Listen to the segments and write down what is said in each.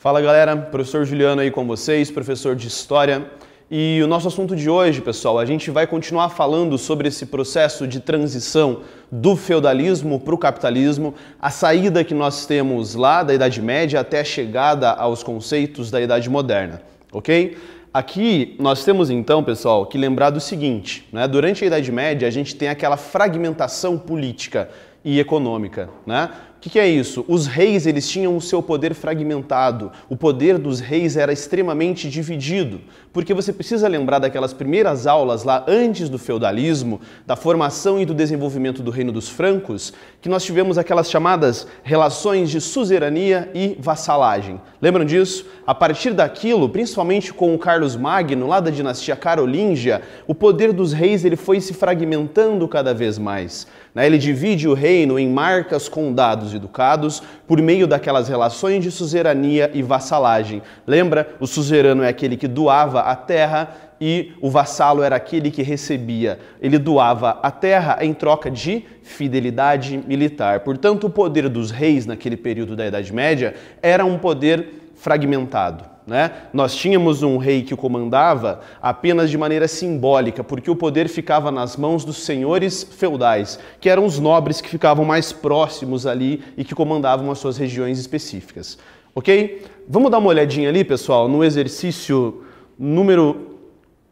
Fala galera, professor Juliano aí com vocês, professor de História. E o nosso assunto de hoje, pessoal, a gente vai continuar falando sobre esse processo de transição do feudalismo para o capitalismo, a saída que nós temos lá da Idade Média até a chegada aos conceitos da Idade Moderna, ok? Aqui nós temos então, pessoal, que lembrar do seguinte: né? durante a Idade Média a gente tem aquela fragmentação política e econômica, né? O que, que, é isso? Os reis eles tinham o seu poder fragmentado. O poder dos reis era extremamente dividido, porque você precisa lembrar daquelas primeiras aulas lá antes do feudalismo, da formação e do desenvolvimento do reino dos francos, que nós tivemos aquelas chamadas relações de suzerania e vassalagem. Lembram disso? A partir daquilo, principalmente com o Carlos Magno lá da dinastia carolíngia, o poder dos reis ele foi se fragmentando cada vez mais. Né? Ele divide o reino em marcas, condados e ducados por meio daquelas relações de suzerania e vassalagem. Lembra? O suzerano é aquele que doava a terra e o vassalo era aquele que recebia. Ele doava a terra em troca de fidelidade militar. Portanto, o poder dos reis naquele período da Idade Média era um poder fragmentado né? Nós tínhamos um rei que o comandava apenas de maneira simbólica, porque o poder ficava nas mãos dos senhores feudais, que eram os nobres que ficavam mais próximos ali e que comandavam as suas regiões específicas. Ok? Vamos dar uma olhadinha ali, pessoal, no exercício número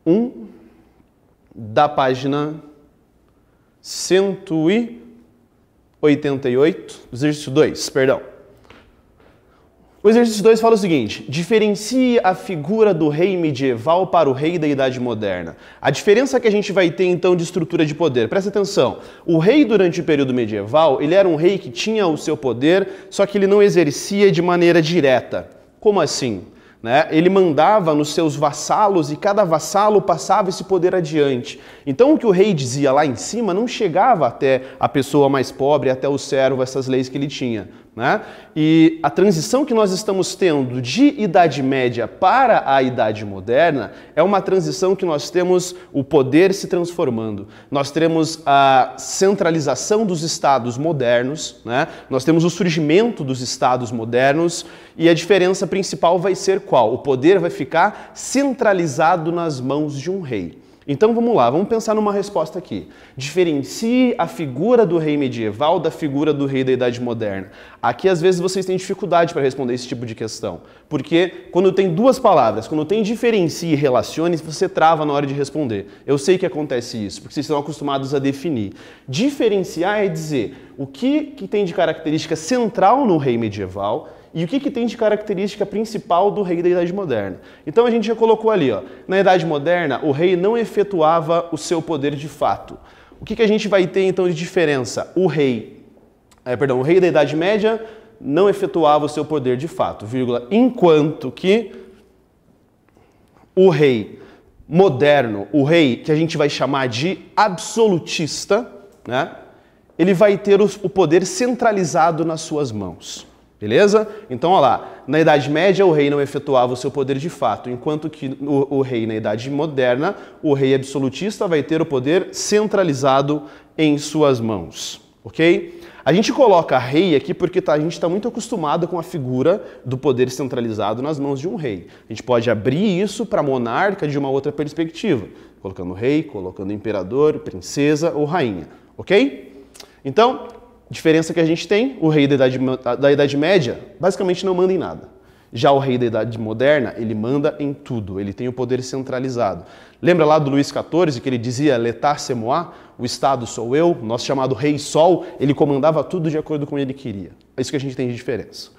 1 da página 188, exercício 2, perdão. O exercício 2 fala o seguinte: diferencie a figura do rei medieval para o rei da Idade Moderna. A diferença que a gente vai ter então de estrutura de poder. Presta atenção. O rei durante o período medieval, ele era um rei que tinha o seu poder, só que ele não exercia de maneira direta. Como assim? Né? Ele mandava nos seus vassalos e cada vassalo passava esse poder adiante. Então, o que o rei dizia lá em cima não chegava até a pessoa mais pobre, até o servo, essas leis que ele tinha. Né? E a transição que nós estamos tendo de Idade Média para a Idade Moderna é uma transição que nós temos o poder se transformando. Nós temos a centralização dos estados modernos, né? nós temos o surgimento dos estados modernos e a diferença principal vai ser qual? O poder vai ficar centralizado nas mãos de um rei. Então vamos lá, vamos pensar numa resposta aqui. Diferencie a figura do rei medieval da figura do rei da Idade Moderna. Aqui às vezes vocês têm dificuldade para responder esse tipo de questão, porque quando tem duas palavras, quando tem diferencie e relacione, você trava na hora de responder. Eu sei que acontece isso, porque vocês estão acostumados a definir. Diferenciar é dizer o que, que tem de característica central no rei medieval e o que, que tem de característica principal do rei da Idade Moderna? Então a gente já colocou ali, ó, na Idade Moderna o rei não efetuava o seu poder de fato. O que, que a gente vai ter então de diferença? O rei, é, perdão, o rei da Idade Média não efetuava o seu poder de fato, vírgula, enquanto que o rei moderno, o rei que a gente vai chamar de absolutista, né? Ele vai ter o poder centralizado nas suas mãos. Beleza? Então, olha lá. Na Idade Média, o rei não efetuava o seu poder de fato, enquanto que o, o, rei, na Idade Moderna, o rei absolutista vai ter o poder centralizado em suas mãos. Ok? A gente coloca rei aqui porque tá, a gente está muito acostumado com a figura do poder centralizado nas mãos de um rei. A gente pode abrir isso para monarca de uma outra perspectiva, colocando rei, colocando imperador, princesa ou rainha. Ok? Então, Diferença que a gente tem, o rei da Idade, da idade Média basicamente não manda em nada. Já o rei da Idade Moderna, ele manda em tudo, ele tem o poder centralizado. Lembra lá do Luís XIV que ele dizia letar semoá, o Estado sou eu, nosso chamado Rei Sol, ele comandava tudo de acordo com o que ele queria. É isso que a gente tem de diferença.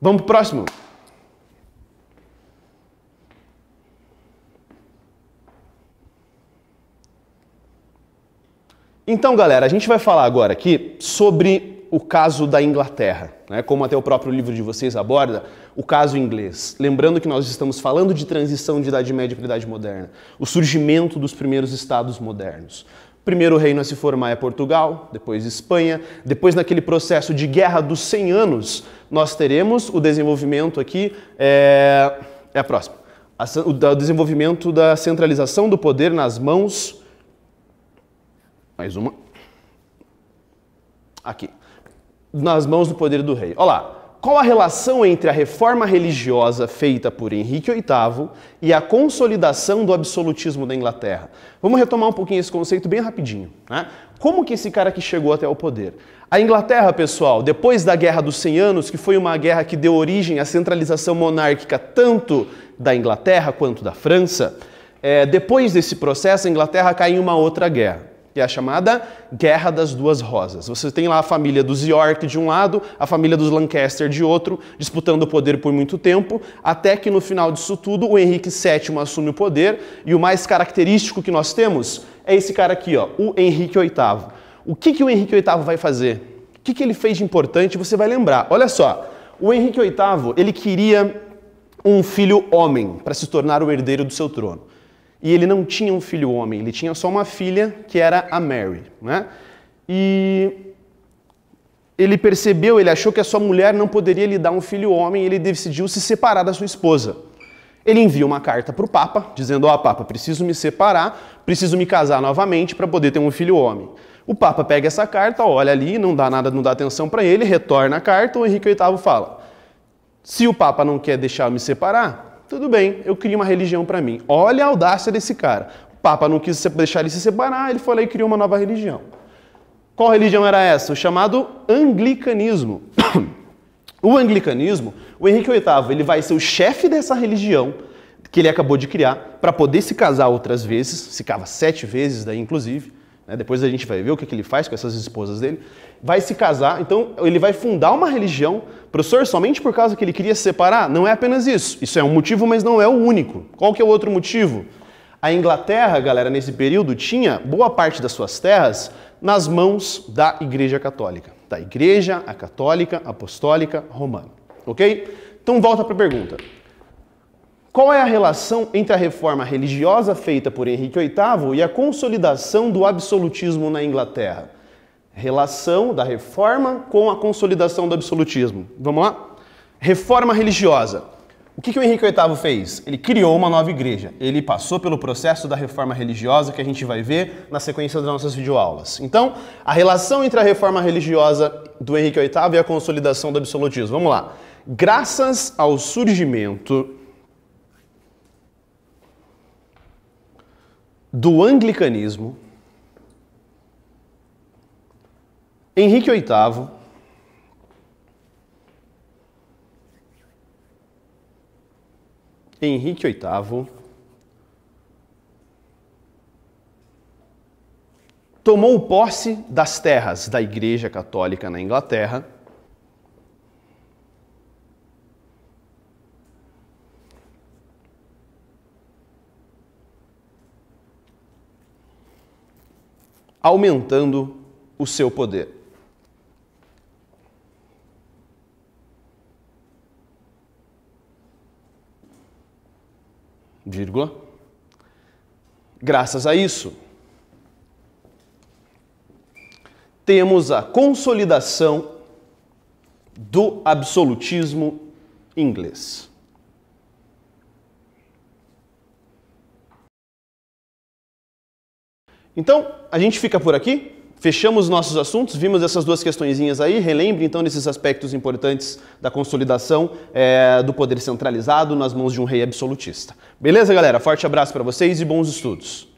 Vamos pro próximo! Então, galera, a gente vai falar agora aqui sobre o caso da Inglaterra, né? como até o próprio livro de vocês aborda, o caso inglês. Lembrando que nós estamos falando de transição de Idade Média para Idade Moderna, o surgimento dos primeiros estados modernos. O primeiro reino a se formar é Portugal, depois Espanha, depois naquele processo de guerra dos 100 anos, nós teremos o desenvolvimento aqui, é, é a próxima, o desenvolvimento da centralização do poder nas mãos mais uma. Aqui. Nas mãos do poder do rei. Olha lá. Qual a relação entre a reforma religiosa feita por Henrique VIII e a consolidação do absolutismo da Inglaterra? Vamos retomar um pouquinho esse conceito bem rapidinho. Né? Como que esse cara que chegou até o poder? A Inglaterra, pessoal, depois da Guerra dos 100 Anos, que foi uma guerra que deu origem à centralização monárquica tanto da Inglaterra quanto da França, é, depois desse processo, a Inglaterra cai em uma outra guerra que é a chamada Guerra das Duas Rosas. Você tem lá a família dos York de um lado, a família dos Lancaster de outro, disputando o poder por muito tempo, até que no final disso tudo o Henrique VII assume o poder e o mais característico que nós temos é esse cara aqui, ó, o Henrique VIII. O que, que o Henrique VIII vai fazer? O que, que ele fez de importante? Você vai lembrar. Olha só, o Henrique VIII ele queria um filho homem para se tornar o herdeiro do seu trono e ele não tinha um filho homem, ele tinha só uma filha, que era a Mary. Né? E ele percebeu, ele achou que a sua mulher não poderia lhe dar um filho homem, e ele decidiu se separar da sua esposa. Ele envia uma carta para o Papa, dizendo: Ó, oh, Papa, preciso me separar, preciso me casar novamente para poder ter um filho homem. O Papa pega essa carta, olha ali, não dá nada, não dá atenção para ele, retorna a carta, o Henrique VIII fala: Se o Papa não quer deixar eu me separar, tudo bem, eu crio uma religião para mim. Olha a audácia desse cara. O Papa não quis deixar ele se separar, ele foi lá e criou uma nova religião. Qual religião era essa? O chamado anglicanismo. O anglicanismo, o Henrique VIII, ele vai ser o chefe dessa religião que ele acabou de criar para poder se casar outras vezes, se cava sete vezes daí, inclusive. Né? Depois a gente vai ver o que, que ele faz com essas esposas dele. Vai se casar, então ele vai fundar uma religião. Professor, somente por causa que ele queria se separar? Não é apenas isso. Isso é um motivo, mas não é o único. Qual que é o outro motivo? A Inglaterra, galera, nesse período tinha boa parte das suas terras nas mãos da Igreja Católica. Da Igreja, a Católica, Apostólica, Romana. Ok? Então volta para a pergunta. Qual é a relação entre a reforma religiosa feita por Henrique VIII e a consolidação do absolutismo na Inglaterra? Relação da reforma com a consolidação do absolutismo. Vamos lá? Reforma religiosa. O que, que, o Henrique VIII fez? Ele criou uma nova igreja. Ele passou pelo processo da reforma religiosa que a gente vai ver na sequência das nossas videoaulas. Então, a relação entre a reforma religiosa do Henrique VIII e a consolidação do absolutismo. Vamos lá. Graças ao surgimento do anglicanismo, Henrique VIII, Henrique VIII tomou posse das terras da Igreja Católica na Inglaterra aumentando o seu poder. Vírgula. Graças a isso, temos a consolidação do absolutismo inglês. Então, a gente fica por aqui, fechamos nossos assuntos, vimos essas duas questõezinhas aí, relembre então desses aspectos importantes da consolidação é, do poder centralizado nas mãos de um rei absolutista. Beleza, galera? Forte abraço para vocês e bons estudos.